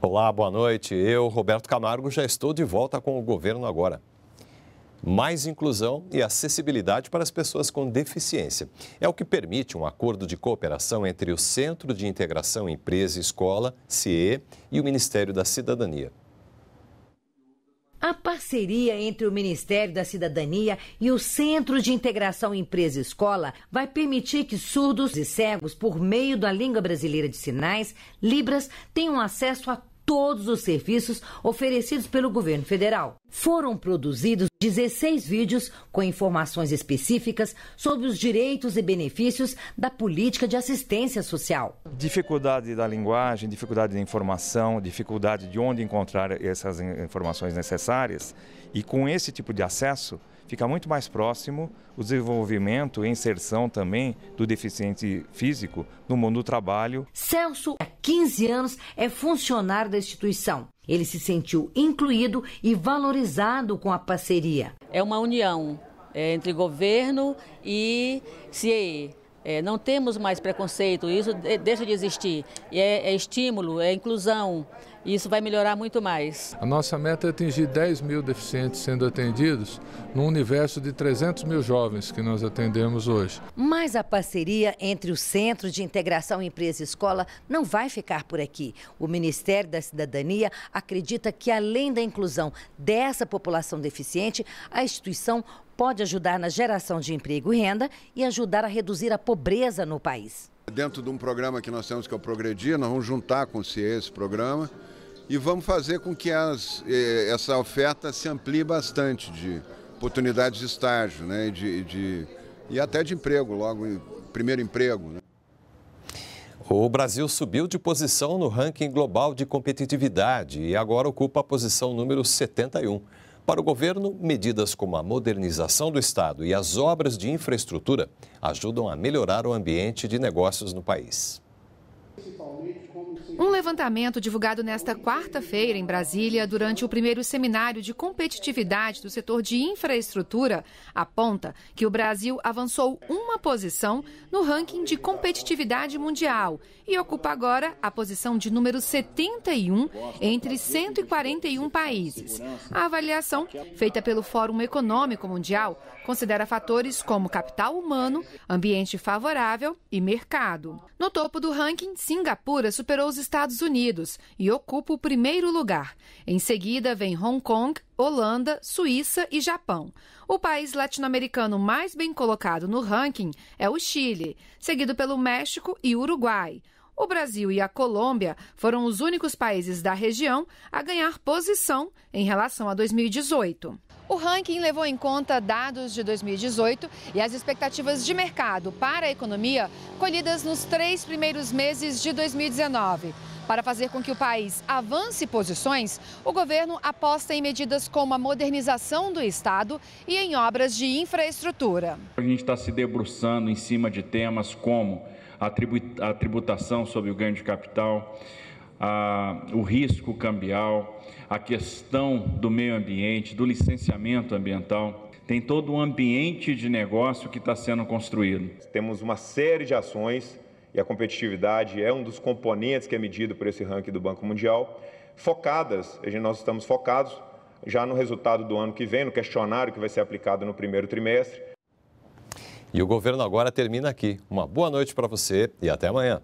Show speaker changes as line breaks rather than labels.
Olá, boa noite. Eu, Roberto Camargo, já estou de volta com o governo agora. Mais inclusão e acessibilidade para as pessoas com deficiência. É o que permite um acordo de cooperação entre o Centro de Integração Empresa e Escola, CIE, e o Ministério da Cidadania.
A parceria entre o Ministério da Cidadania e o Centro de Integração Empresa Escola vai permitir que surdos e cegos, por meio da língua brasileira de sinais, Libras, tenham acesso a todos os serviços oferecidos pelo governo federal. Foram produzidos 16 vídeos com informações específicas sobre os direitos e benefícios da política de assistência social
dificuldade da linguagem, dificuldade da informação, dificuldade de onde encontrar essas informações necessárias. E com esse tipo de acesso, fica muito mais próximo o desenvolvimento e inserção também do deficiente físico no mundo do trabalho.
Celso, há 15 anos, é funcionário da instituição. Ele se sentiu incluído e valorizado com a parceria. É uma união é, entre governo e CIE é, não temos mais preconceito, isso deixa de existir. É, é estímulo, é inclusão, e isso vai melhorar muito mais.
A nossa meta é atingir 10 mil deficientes sendo atendidos num universo de 300 mil jovens que nós atendemos hoje.
Mas a parceria entre o Centro de Integração Empresa Escola não vai ficar por aqui. O Ministério da Cidadania acredita que, além da inclusão dessa população deficiente, a instituição pode ajudar na geração de emprego e renda e ajudar a reduzir a pobreza no país.
Dentro de um programa que nós temos que é o Progredir, nós vamos juntar com o CIE esse programa e vamos fazer com que as, eh, essa oferta se amplie bastante de oportunidades de estágio né, de, de, e até de emprego, logo, primeiro emprego. Né? O Brasil subiu de posição no ranking global de competitividade e agora ocupa a posição número 71. Para o governo, medidas como a modernização do Estado e as obras de infraestrutura ajudam a melhorar o ambiente de negócios no país.
Um levantamento divulgado nesta quarta-feira em Brasília, durante o primeiro seminário de competitividade do setor de infraestrutura, aponta que o Brasil avançou uma posição no ranking de competitividade mundial e ocupa agora a posição de número 71 entre 141 países. A avaliação, feita pelo Fórum Econômico Mundial, considera fatores como capital humano, ambiente favorável e mercado. No topo do ranking, Singapura superou os Estados Unidos e ocupa o primeiro lugar. Em seguida, vem Hong Kong, Holanda, Suíça e Japão. O país latino-americano mais bem colocado no ranking é o Chile, seguido pelo México e Uruguai. O Brasil e a Colômbia foram os únicos países da região a ganhar posição em relação a 2018. O ranking levou em conta dados de 2018 e as expectativas de mercado para a economia colhidas nos três primeiros meses de 2019. Para fazer com que o país avance posições, o governo aposta em medidas como a modernização do Estado e em obras de infraestrutura.
A gente está se debruçando em cima de temas como a tributação sobre o ganho de capital, a, o risco cambial, a questão do meio ambiente, do licenciamento ambiental. Tem todo um ambiente de negócio que está sendo construído. Temos uma série de ações e a competitividade é um dos componentes que é medido por esse ranking do Banco Mundial. Focadas, nós estamos focados já no resultado do ano que vem, no questionário que vai ser aplicado no primeiro trimestre. E o governo agora termina aqui. Uma boa noite para você e até amanhã.